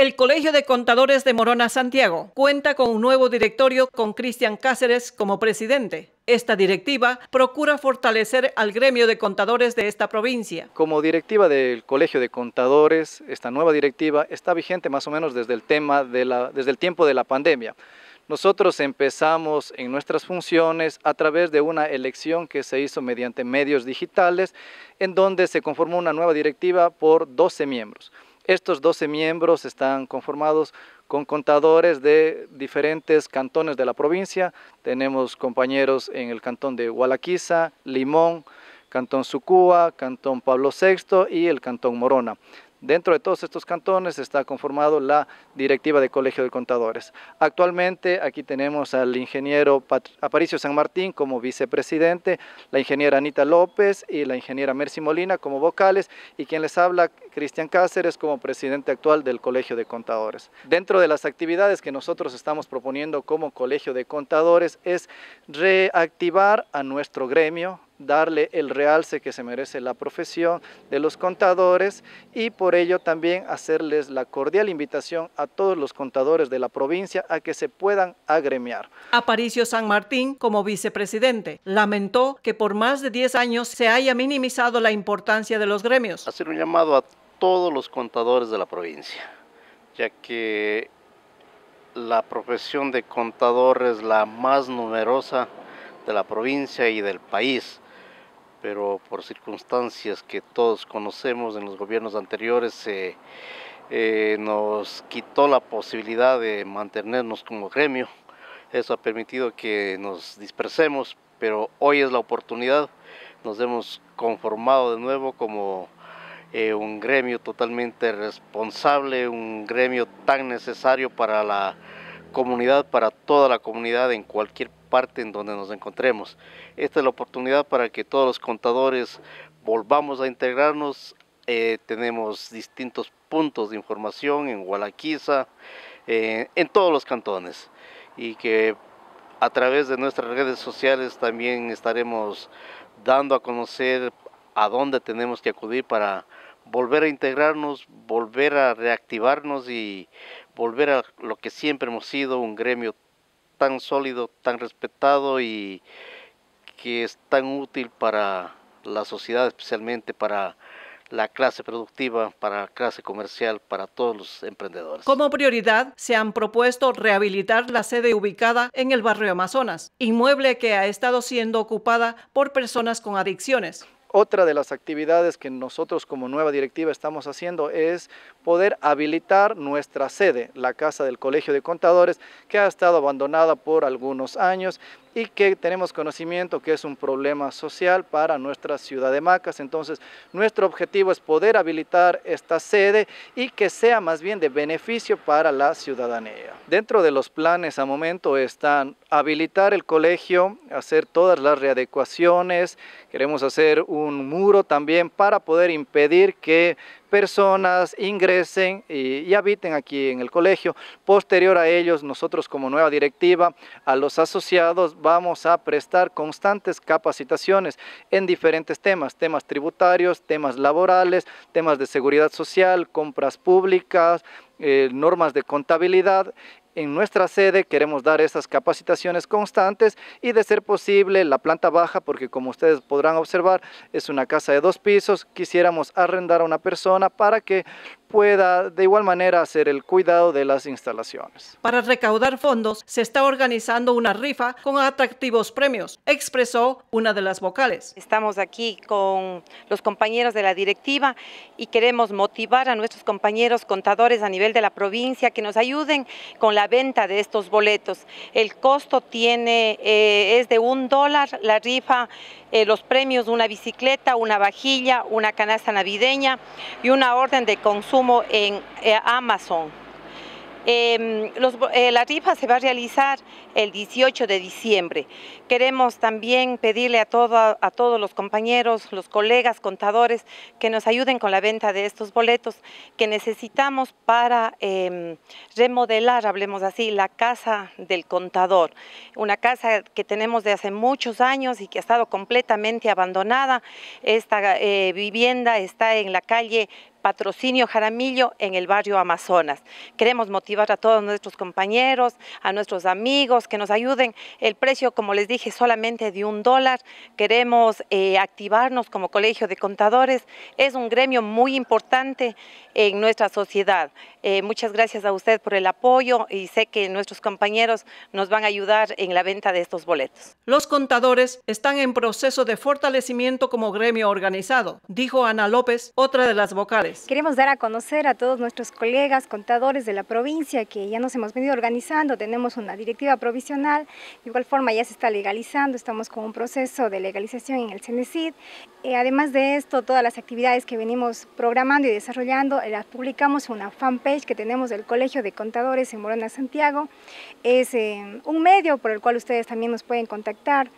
El Colegio de Contadores de Morona Santiago cuenta con un nuevo directorio con Cristian Cáceres como presidente. Esta directiva procura fortalecer al gremio de contadores de esta provincia. Como directiva del Colegio de Contadores, esta nueva directiva está vigente más o menos desde el tema desde el tiempo de la pandemia. Nosotros empezamos en nuestras funciones a través de una elección que se hizo mediante medios digitales, en donde se conformó una nueva directiva por 12 miembros. Estos 12 miembros están conformados con contadores de diferentes cantones de la provincia. Tenemos compañeros en el cantón de Hualaquiza, Limón, Cantón Sucúa, Cantón Pablo VI y el Cantón Morona. Dentro de todos estos cantones está conformado la directiva de Colegio de Contadores. Actualmente aquí tenemos al ingeniero Aparicio San Martín como vicepresidente, la ingeniera Anita López y la ingeniera Mercy Molina como vocales y quien les habla Cristian Cáceres como presidente actual del Colegio de Contadores. Dentro de las actividades que nosotros estamos proponiendo como Colegio de Contadores es reactivar a nuestro gremio, darle el realce que se merece la profesión de los contadores y por ello también hacerles la cordial invitación a todos los contadores de la provincia a que se puedan agremiar. Aparicio San Martín, como vicepresidente, lamentó que por más de 10 años se haya minimizado la importancia de los gremios. Hacer un llamado a todos los contadores de la provincia, ya que la profesión de contador es la más numerosa de la provincia y del país pero por circunstancias que todos conocemos en los gobiernos anteriores eh, nos quitó la posibilidad de mantenernos como gremio. Eso ha permitido que nos dispersemos, pero hoy es la oportunidad. Nos hemos conformado de nuevo como eh, un gremio totalmente responsable, un gremio tan necesario para la comunidad, para toda la comunidad en cualquier parte en donde nos encontremos. Esta es la oportunidad para que todos los contadores volvamos a integrarnos. Eh, tenemos distintos puntos de información en Gualaquiza, eh, en todos los cantones y que a través de nuestras redes sociales también estaremos dando a conocer a dónde tenemos que acudir para volver a integrarnos, volver a reactivarnos y volver a lo que siempre hemos sido, un gremio tan sólido, tan respetado y que es tan útil para la sociedad, especialmente para la clase productiva, para la clase comercial, para todos los emprendedores. Como prioridad, se han propuesto rehabilitar la sede ubicada en el barrio Amazonas, inmueble que ha estado siendo ocupada por personas con adicciones. Otra de las actividades que nosotros como nueva directiva estamos haciendo es poder habilitar nuestra sede, la Casa del Colegio de Contadores, que ha estado abandonada por algunos años y que tenemos conocimiento que es un problema social para nuestra ciudad de Macas. Entonces, nuestro objetivo es poder habilitar esta sede y que sea más bien de beneficio para la ciudadanía. Dentro de los planes a momento están habilitar el colegio, hacer todas las readecuaciones, queremos hacer un muro también para poder impedir que personas ingresen y, habiten aquí en el colegio. Posterior a ellos, nosotros como nueva directiva, a los asociados vamos a prestar constantes capacitaciones en diferentes temas, temas tributarios, temas laborales, temas de seguridad social, compras públicas, eh, normas de contabilidad en nuestra sede queremos dar estas capacitaciones constantes y de ser posible la planta baja, porque como ustedes podrán observar, es una casa de dos pisos, quisiéramos arrendar a una persona para que pueda de igual manera hacer el cuidado de las instalaciones. Para recaudar fondos se está organizando una rifa con atractivos premios, expresó una de las vocales. Estamos aquí con los compañeros de la directiva y queremos motivar a nuestros compañeros contadores a nivel de la provincia que nos ayuden con la la venta de estos boletos. El costo tiene, eh, es de un dólar, la rifa, eh, los premios de una bicicleta, una vajilla, una canasta navideña y una orden de consumo en eh, Amazon. Em, eh, la rifa se va a realizar el 18 de diciembre. Queremos también pedirle a, a todos los compañeros, los colegas contadores que nos ayuden con la venta de estos boletos que necesitamos para em, remodelar, hablemos así, la casa del contador. Una casa que tenemos de hace muchos años y que ha estado completamente abandonada. Esta eh, vivienda está en la calle Patrocinio Jaramillo en el barrio Amazonas. Queremos motivar a todos nuestros compañeros, a nuestros amigos que nos ayuden. El precio, como les dije, solamente de un dólar. Queremos eh, activarnos como Colegio de Contadores. Es un gremio muy importante en nuestra sociedad. Eh, muchas gracias a usted por el apoyo y sé que nuestros compañeros nos van a ayudar en la venta de estos boletos. Los contadores están en proceso de fortalecimiento como gremio organizado, dijo Ana López, otra de las vocales Queremos dar a conocer a todos nuestros colegas contadores de la provincia que ya nos hemos venido organizando, tenemos una directiva provisional, de igual forma ya se está legalizando, estamos con un proceso de legalización en el CENECID. Eh, además de esto, todas las actividades que venimos programando y desarrollando, eh, las publicamos en una fanpage que tenemos del Colegio de Contadores en Morona, Santiago. Es eh, un medio por el cual ustedes también nos pueden contactar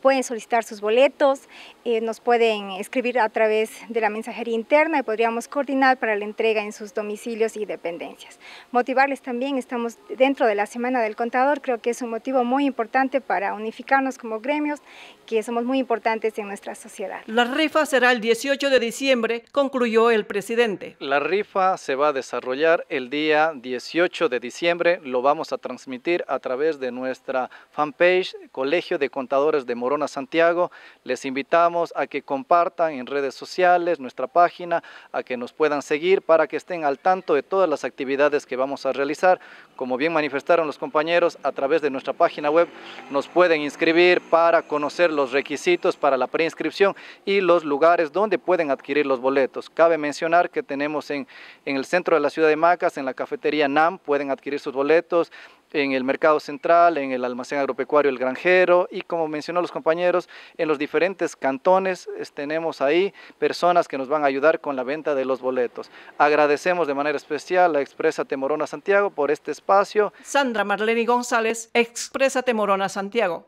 pueden solicitar sus boletos, eh, nos pueden escribir a través de la mensajería interna y podríamos coordinar para la entrega en sus domicilios y dependencias. Motivarles también, estamos dentro de la Semana del Contador, creo que es un motivo muy importante para unificarnos como gremios, que somos muy importantes en nuestra sociedad. La rifa será el 18 de diciembre, concluyó el presidente. La rifa se va a desarrollar el día 18 de diciembre, lo vamos a transmitir a través de nuestra fanpage Colegio de Contadores de Morón Corona Santiago. Les invitamos a que compartan en redes sociales nuestra página, a que nos puedan seguir para que estén al tanto de todas las actividades que vamos a realizar. Como bien manifestaron los compañeros, a través de nuestra página web nos pueden inscribir para conocer los requisitos para la preinscripción y los lugares donde pueden adquirir los boletos. Cabe mencionar que tenemos en, en el centro de la ciudad de Macas, en la cafetería NAM, pueden adquirir sus boletos en el mercado central, en el almacén agropecuario El Granjero y como mencionó los compañeros, en los diferentes cantones tenemos ahí personas que nos van a ayudar con la venta de los boletos. Agradecemos de manera especial a Expresa Temorona Santiago por este espacio. Sandra Marlene González, Expresa Temorona Santiago.